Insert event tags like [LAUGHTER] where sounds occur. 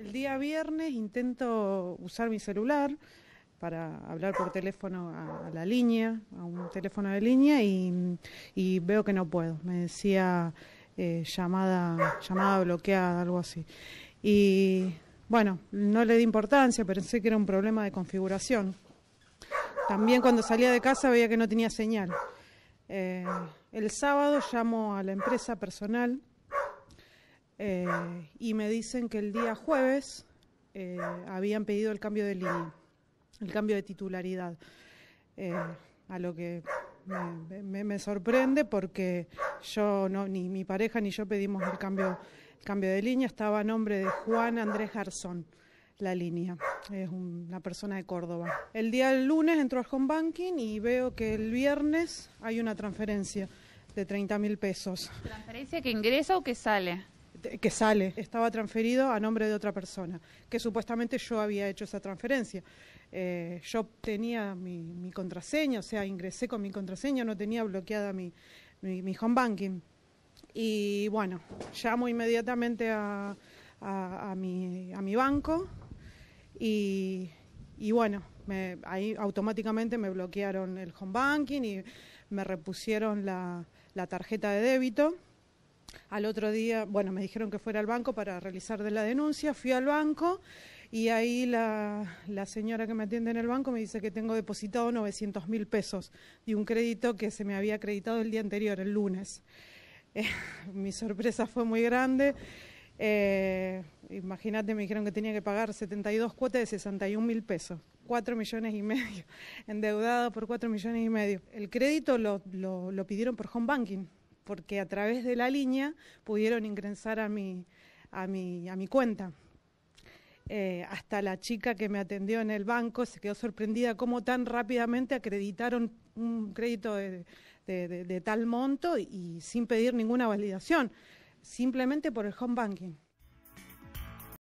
El día viernes intento usar mi celular para hablar por teléfono a, la línea, a un teléfono de línea, y, veo que no puedo. Me decía eh, llamada, llamada bloqueada, algo así. Y bueno, no le di importancia, pero pensé que era un problema de configuración. También cuando salía de casa veía que no tenía señal. Eh, el sábado llamo a la empresa personal eh, y me dicen que el día jueves eh, habían pedido el cambio de línea, el cambio de titularidad, eh, a lo que me, sorprende porque yo, no, ni mi pareja ni yo pedimos el cambio, cambio de línea, estaba a nombre de Juan Andrés Garzón la línea. Es una persona de Córdoba. El día lunes entro al home banking y veo que el viernes hay una transferencia de 30 mil pesos. ¿Transferencia que ingresa o que sale? que sale, estaba transferido a nombre de otra persona, que supuestamente yo había hecho esa transferencia. Eh, yo tenía mi, mi, contraseña, o sea, ingresé con mi contraseña, no tenía bloqueada mi, home banking. Y bueno, llamo inmediatamente a, mi, banco y, y bueno, ahí automáticamente me bloquearon el home banking y me repusieron la tarjeta de débito al otro día, bueno, me dijeron que fuera al banco para realizar de la denuncia, fui al banco y ahí la, señora que me atiende en el banco me dice que tengo depositado 900 mil pesos de un crédito que se me había acreditado el día anterior, el lunes. Eh, [LAUGHS] mi sorpresa fue muy grande. Eh, imagínate, me dijeron que tenía que pagar 72 cuotas de 61 mil pesos, 4 millones y medio, [LAUGHS] endeudado por 4 millones y medio. El crédito lo pidieron por home banking, porque a través de la línea pudieron ingresar a mi, a mi, a mi cuenta. Eh, hasta la chica que me atendió en el banco se quedó sorprendida cómo tan rápidamente acreditaron un crédito de, tal monto y sin pedir ninguna validación, simplemente por el home banking.